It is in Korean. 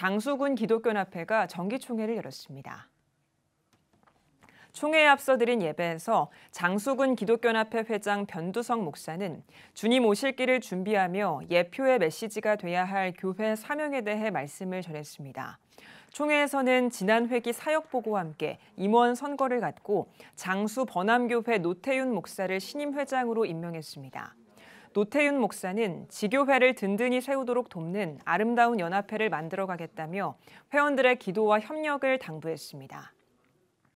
장수군 기독교연합회가 정기총회를 열었습니다. 총회에 앞서 드린 예배에서 장수군 기독교연합회 회장 변두성 목사는 주님 오실 길을 준비하며 예표의 메시지가 돼야 할 교회 사명에 대해 말씀을 전했습니다. 총회에서는 지난 회기 사역 보고와 함께 임원 선거를 갖고 장수 번암교회 노태윤 목사를 신임 회장으로 임명했습니다. 노태윤 목사는 지교회를 든든히 세우도록 돕는 아름다운 연합회를 만들어가겠다며 회원들의 기도와 협력을 당부했습니다.